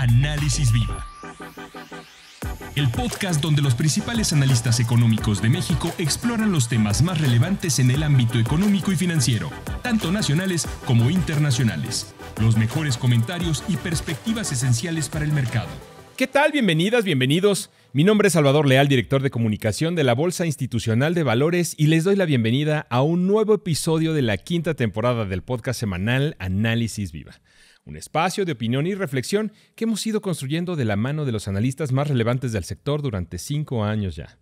Análisis Viva. El podcast donde los principales analistas económicos de México exploran los temas más relevantes en el ámbito económico y financiero, tanto nacionales como internacionales. Los mejores comentarios y perspectivas esenciales para el mercado. ¿Qué tal? Bienvenidas, bienvenidos. Mi nombre es Salvador Leal, director de comunicación de la Bolsa Institucional de Valores, y les doy la bienvenida a un nuevo episodio de la quinta temporada del podcast semanal Análisis Viva un espacio de opinión y reflexión que hemos ido construyendo de la mano de los analistas más relevantes del sector durante cinco años ya.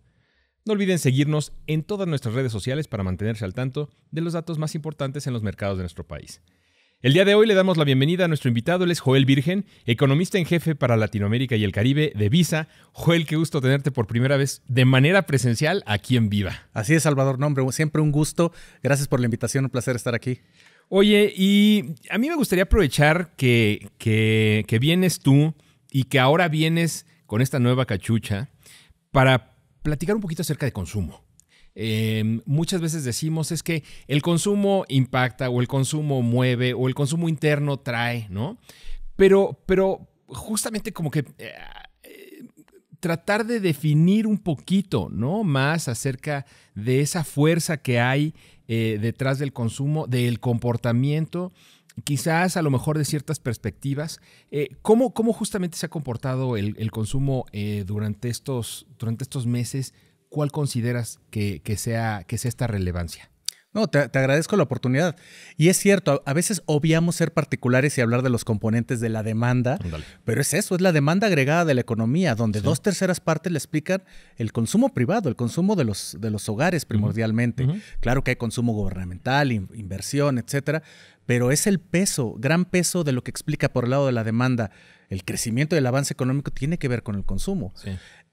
No olviden seguirnos en todas nuestras redes sociales para mantenerse al tanto de los datos más importantes en los mercados de nuestro país. El día de hoy le damos la bienvenida a nuestro invitado, él es Joel Virgen, economista en jefe para Latinoamérica y el Caribe de Visa. Joel, qué gusto tenerte por primera vez de manera presencial aquí en Viva. Así es, Salvador, nombre, siempre un gusto. Gracias por la invitación, un placer estar aquí. Oye, y a mí me gustaría aprovechar que, que, vienes tú y que ahora vienes con esta nueva cachucha para platicar un poquito acerca de consumo. Em, muchas veces decimos es que el consumo impacta o el consumo mueve o el consumo interno trae, ¿no? Pero, pero justamente como que eh, tratar de definir un poquito, ¿no? Más acerca de esa fuerza que hay eh, detrás del consumo, del comportamiento, quizás a lo mejor de ciertas perspectivas. Eh, ¿cómo, ¿cómo, justamente se ha comportado el, consumo eh, durante, estos, durante estos meses? ¿Cuál consideras que, que sea, que sea esta relevancia? No, te, agradezco la oportunidad. Y es cierto, a, veces obviamos ser particulares y hablar de los componentes de la demanda, pero es eso, es la demanda agregada de la economía, donde dos terceras partes le explican el consumo privado, el consumo de los, de los hogares primordialmente. Claro que hay consumo gubernamental, inversión, etcétera, pero es el peso, gran peso de lo que explica por el lado de la demanda. El crecimiento y el avance económico tiene que ver con el consumo.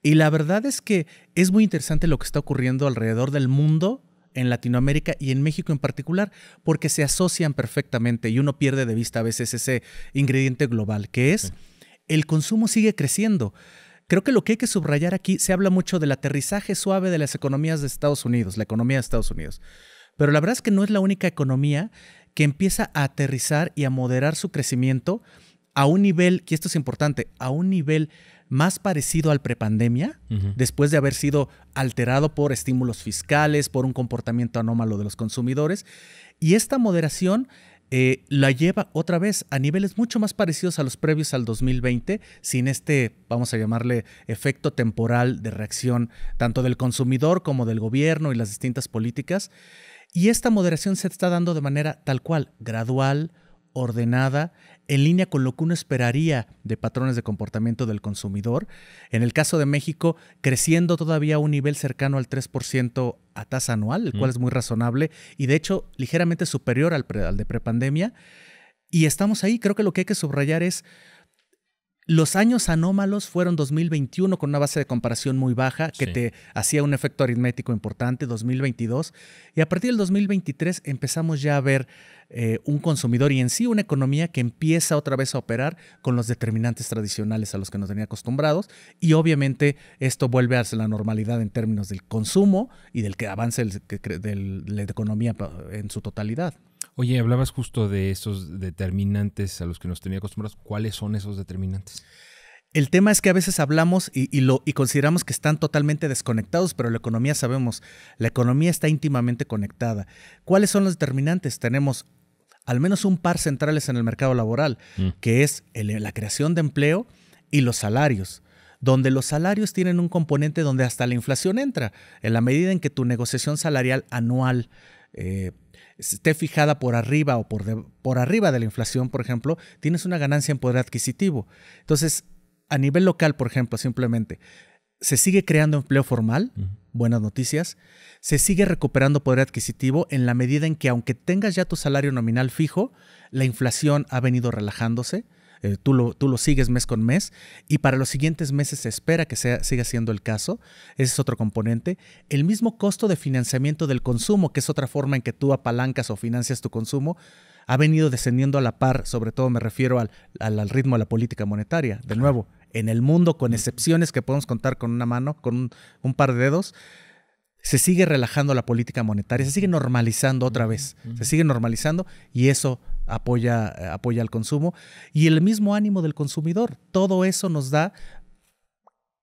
Y la verdad es que es muy interesante lo que está ocurriendo alrededor del mundo en Latinoamérica y en México en particular, porque se asocian perfectamente y uno pierde de vista a veces ese ingrediente global, que es el consumo sigue creciendo. Creo que lo que hay que subrayar aquí, se habla mucho del aterrizaje suave de las economías de Estados Unidos, la economía de Estados Unidos. Pero la verdad es que no es la única economía que empieza a aterrizar y a moderar su crecimiento a un nivel, y esto es importante, a un nivel más parecido al prepandemia, después de haber sido alterado por estímulos fiscales, por un comportamiento anómalo de los consumidores. Y esta moderación eh, la lleva otra vez a niveles mucho más parecidos a los previos al 2020, sin este, vamos a llamarle, efecto temporal de reacción tanto del consumidor como del gobierno y las distintas políticas. Y esta moderación se está dando de manera tal cual, gradual, ordenada, en línea con lo que uno esperaría de patrones de comportamiento del consumidor. En el caso de México, creciendo todavía a un nivel cercano al 3% a tasa anual, el cual es muy razonable y de hecho ligeramente superior al, pre, al de prepandemia. Y estamos ahí, creo que lo que hay que subrayar es los años anómalos fueron 2021 con una base de comparación muy baja que te hacía un efecto aritmético importante, 2022, y a partir del 2023 empezamos ya a ver eh, un consumidor y en sí una economía que empieza otra vez a operar con los determinantes tradicionales a los que nos tenía acostumbrados y obviamente esto vuelve a la normalidad en términos del consumo y del que avance la economía en su totalidad. Oye, hablabas justo de esos determinantes a los que nos tenía acostumbrados. ¿Cuáles son esos determinantes? El tema es que a veces hablamos y, lo, y, consideramos que están totalmente desconectados, pero la economía sabemos, la economía está íntimamente conectada. ¿Cuáles son los determinantes? Tenemos al menos un par centrales en el mercado laboral, mm. que es la creación de empleo y los salarios donde los salarios tienen un componente donde hasta la inflación entra, en la medida en que tu negociación salarial anual eh, esté fijada por arriba o por, por arriba de la inflación, por ejemplo, tienes una ganancia en poder adquisitivo. Entonces, a nivel local, por ejemplo, simplemente, se sigue creando empleo formal, buenas noticias, se sigue recuperando poder adquisitivo en la medida en que aunque tengas ya tu salario nominal fijo, la inflación ha venido relajándose, eh, tú, lo, sigues mes con mes y para los siguientes meses se espera que sea, siga siendo el caso, ese es otro componente. El mismo costo de financiamiento del consumo, que es otra forma en que tú apalancas o financias tu consumo, ha venido descendiendo a la par, sobre todo me refiero al, ritmo de la política monetaria, de nuevo, en el mundo, con excepciones que podemos contar con una mano, con un par de dedos, se sigue relajando la política monetaria, se sigue normalizando otra vez, se sigue normalizando y eso apoya, apoya al consumo y el mismo ánimo del consumidor. Todo eso nos da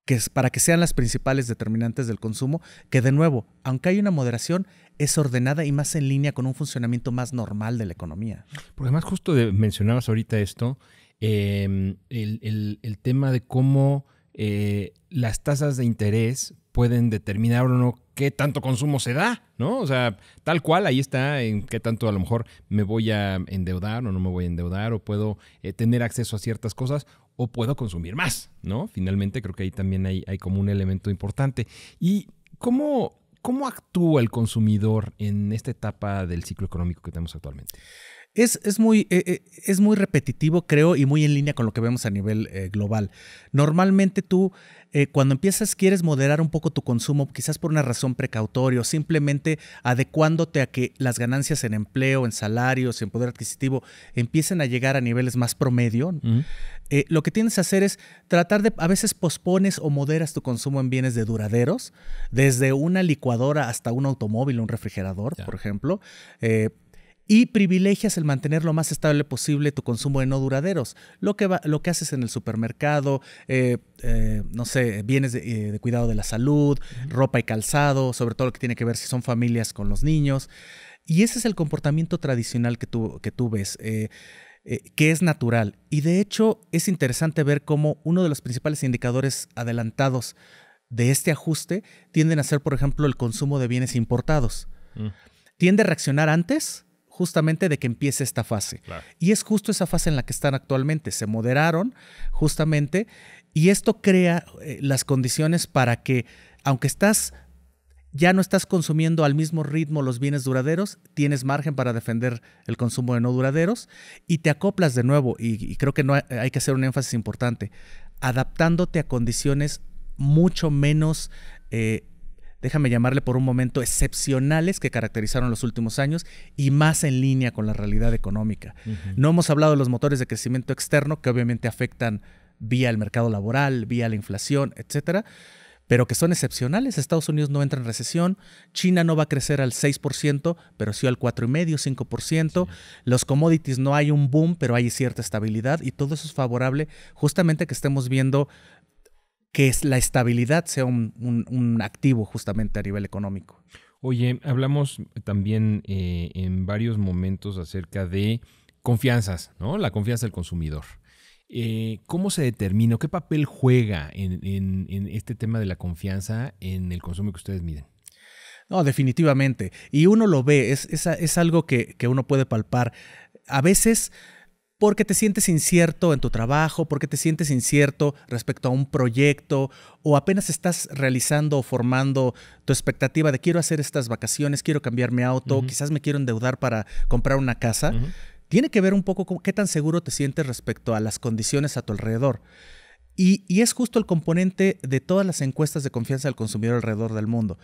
que es para que sean las principales determinantes del consumo, que de nuevo, aunque hay una moderación, es ordenada y más en línea con un funcionamiento más normal de la economía. Porque además justo mencionabas ahorita esto, em, el, tema de cómo eh, las tasas de interés pueden determinar o no qué tanto consumo se da, ¿no? O sea, tal cual, ahí está en qué tanto a lo mejor me voy a endeudar o no me voy a endeudar, o puedo eh, tener acceso a ciertas cosas, o puedo consumir más, ¿no? Finalmente creo que ahí también hay, hay como un elemento importante. ¿Y cómo, cómo actúa el consumidor en esta etapa del ciclo económico que tenemos actualmente? Es, muy, eh, eh, es muy repetitivo, creo, y muy en línea con lo que vemos a nivel eh, global. Normalmente tú, cuando empiezas, quieres moderar un poco tu consumo, quizás por una razón precautoria, o simplemente adecuándote a que las ganancias en empleo, en salarios, en poder adquisitivo, empiecen a llegar a niveles más promedio. lo que tienes que hacer es tratar de, a veces pospones o moderas tu consumo en bienes de duraderos, desde una licuadora hasta un automóvil, un refrigerador, por ejemplo y privilegias el mantener lo más estable posible tu consumo de no duraderos, lo que, lo que haces en el supermercado, eh, eh, no sé, bienes eh, de, cuidado de la salud, ropa y calzado, sobre todo lo que tiene que ver si son familias con los niños. Y ese es el comportamiento tradicional que tú, que tú ves. que es natural. Y de hecho es interesante ver cómo uno de los principales indicadores adelantados de este ajuste tienden a ser, por ejemplo, el consumo de bienes importados. Mm. Tiende a reaccionar antes justamente de que empiece esta fase. Y es justo esa fase en la que están actualmente. Se moderaron justamente y esto crea eh, las condiciones para que, aunque estás ya no estás consumiendo al mismo ritmo los bienes duraderos, tienes margen para defender el consumo de no duraderos y te acoplas de nuevo, y, creo que no hay, que hacer un énfasis importante, adaptándote a condiciones mucho menos eh, déjame llamarle por un momento, excepcionales que caracterizaron los últimos años y más en línea con la realidad económica. No hemos hablado de los motores de crecimiento externo que obviamente afectan vía el mercado laboral, vía la inflación, etcétera, pero que son excepcionales. Estados Unidos no entra en recesión, China no va a crecer al 6%, pero sí al 4,5%, 5%. Los commodities no hay un boom, pero hay cierta estabilidad y todo eso es favorable justamente que estemos viendo que es la estabilidad sea un, activo justamente a nivel económico. Oye, hablamos también eh, en varios momentos acerca de confianzas, ¿no? La confianza del consumidor. Eh, ¿Cómo se determina? ¿Qué papel juega en, este tema de la confianza en el consumo que ustedes miden? No, definitivamente. Y uno lo ve, es, algo que, que uno puede palpar. A veces porque te sientes incierto en tu trabajo, porque te sientes incierto respecto a un proyecto o apenas estás realizando o formando tu expectativa de quiero hacer estas vacaciones, quiero cambiar mi auto, quizás me quiero endeudar para comprar una casa, tiene que ver un poco con qué tan seguro te sientes respecto a las condiciones a tu alrededor. Y, y es justo el componente de todas las encuestas de confianza del consumidor alrededor del mundo.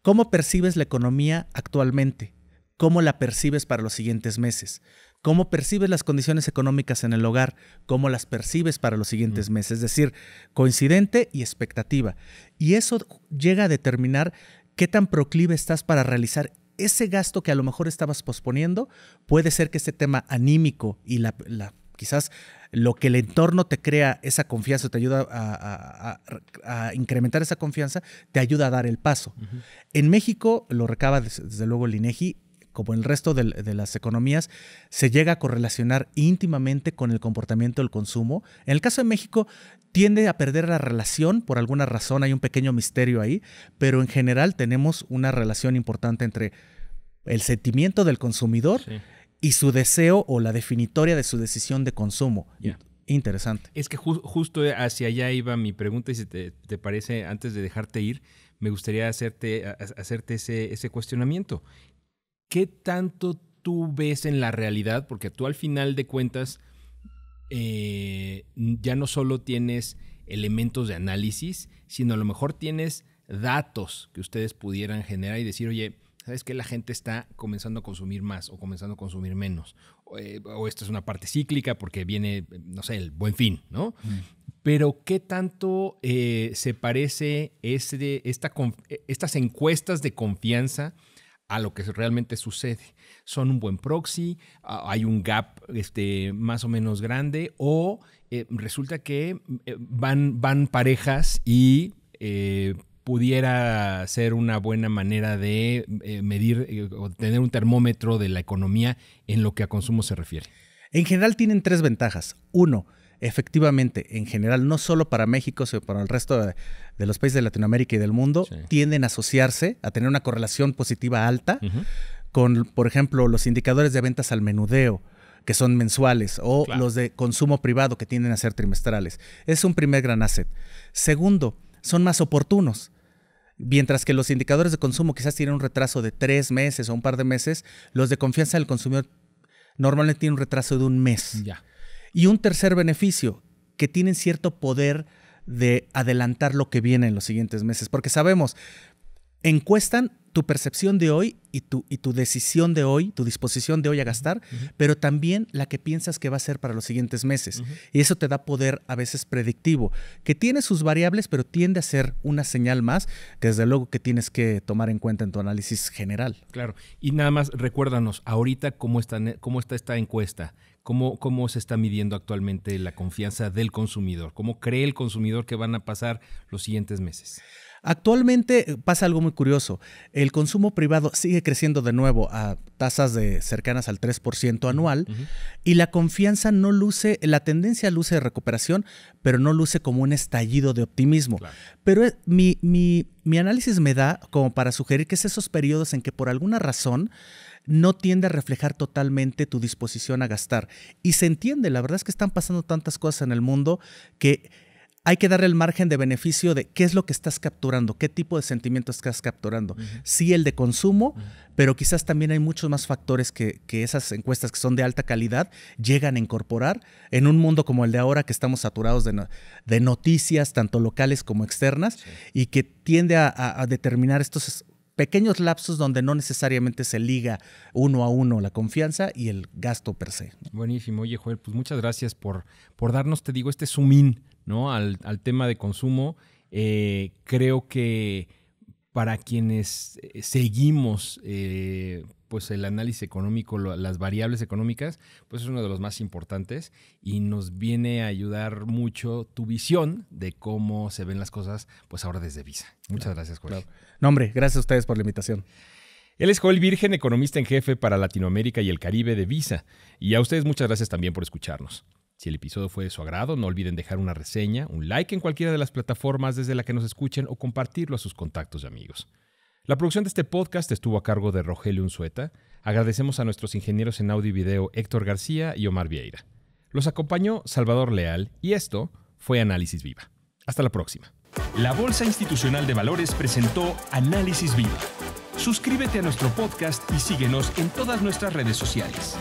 ¿Cómo percibes la economía actualmente? ¿Cómo la percibes para los siguientes meses? cómo percibes las condiciones económicas en el hogar, cómo las percibes para los siguientes meses, es decir, coincidente y expectativa. Y eso llega a determinar qué tan proclive estás para realizar ese gasto que a lo mejor estabas posponiendo. Puede ser que este tema anímico y la, quizás lo que el entorno te crea esa confianza, te ayuda a, incrementar esa confianza, te ayuda a dar el paso. En México, lo recaba desde, desde luego el INEGI, como el resto de, las economías, se llega a correlacionar íntimamente con el comportamiento del consumo. En el caso de México, tiende a perder la relación por alguna razón, hay un pequeño misterio ahí, pero en general tenemos una relación importante entre el sentimiento del consumidor y su deseo o la definitoria de su decisión de consumo. Interesante. Es que justo hacia allá iba mi pregunta y si te, parece, antes de dejarte ir, me gustaría hacerte, hacerte ese, ese cuestionamiento. ¿qué tanto tú ves en la realidad? Porque tú al final de cuentas eh, ya no solo tienes elementos de análisis, sino a lo mejor tienes datos que ustedes pudieran generar y decir, oye, ¿sabes qué? La gente está comenzando a consumir más o comenzando a consumir menos. O, esta eh, esto es una parte cíclica porque viene, no sé, el buen fin, ¿no? Mm. Pero ¿qué tanto eh, se parece esta, estas encuestas de confianza a lo que realmente sucede. Son un buen proxy, ah, hay un gap este, más o menos grande o eh, resulta que eh, van, van parejas y eh, pudiera ser una buena manera de medir o tener un termómetro de la economía en lo que a consumo se refiere. En general tienen tres ventajas. Uno, efectivamente, en general, no solo para México, sino para el resto de, los países de Latinoamérica y del mundo, tienden a asociarse, a tener una correlación positiva alta con, por ejemplo, los indicadores de ventas al menudeo que son mensuales, o los de consumo privado, que tienden a ser trimestrales. Es un primer gran asset. Segundo, son más oportunos. Mientras que los indicadores de consumo quizás tienen un retraso de tres meses o un par de meses, los de confianza del consumidor normalmente tienen un retraso de un mes. Ya. Y un tercer beneficio, que tienen cierto poder de adelantar lo que viene en los siguientes meses, porque sabemos, encuestan tu percepción de hoy y tu, y tu decisión de hoy, tu disposición de hoy a gastar, pero también la que piensas que va a ser para los siguientes meses. Y eso te da poder a veces predictivo, que tiene sus variables, pero tiende a ser una señal más desde luego que tienes que tomar en cuenta en tu análisis general. Claro, y nada más recuérdanos ahorita cómo está, cómo está esta encuesta. ¿Cómo se está midiendo actualmente la confianza del consumidor? ¿Cómo cree el consumidor que van a pasar los siguientes meses? Actualmente eh, pasa algo muy curioso. El consumo privado sigue creciendo de nuevo a tasas de cercanas al 3% anual y la confianza no luce, la tendencia luce de recuperación, pero no luce como un estallido de optimismo. Pero eh, mi, mi análisis me da como para sugerir que es esos periodos en que por alguna razón no tiende a reflejar totalmente tu disposición a gastar. Y se entiende, la verdad es que están pasando tantas cosas en el mundo que hay que darle el margen de beneficio de qué es lo que estás capturando, qué tipo de sentimientos estás capturando. Sí, el de consumo, pero quizás también hay muchos más factores que, esas encuestas que son de alta calidad llegan a incorporar en un mundo como el de ahora que estamos saturados de, noticias, tanto locales como externas, y que tiende a, determinar estos pequeños lapsos donde no necesariamente se liga uno a uno la confianza y el gasto per se. Buenísimo. Oye, Joel, pues muchas gracias por, darnos, te digo, este sumín al, tema de consumo. Eh, creo que para quienes eh, seguimos eh, pues el análisis económico, las variables económicas, pues es uno de los más importantes y nos viene a ayudar mucho tu visión de cómo se ven las cosas pues ahora desde Visa. Muchas gracias, Jorge. No, hombre, gracias a ustedes por la invitación. Él es Joel Virgen, economista en jefe para Latinoamérica y el Caribe de Visa. Y a ustedes muchas gracias también por escucharnos. Si el episodio fue de su agrado, no olviden dejar una reseña, un like en cualquiera de las plataformas desde la que nos escuchen o compartirlo a sus contactos y amigos. La producción de este podcast estuvo a cargo de Rogelio Unzueta. Agradecemos a nuestros ingenieros en audio y video Héctor García y Omar Vieira. Los acompañó Salvador Leal y esto fue Análisis Viva. Hasta la próxima. La Bolsa Institucional de Valores presentó Análisis Viva. Suscríbete a nuestro podcast y síguenos en todas nuestras redes sociales.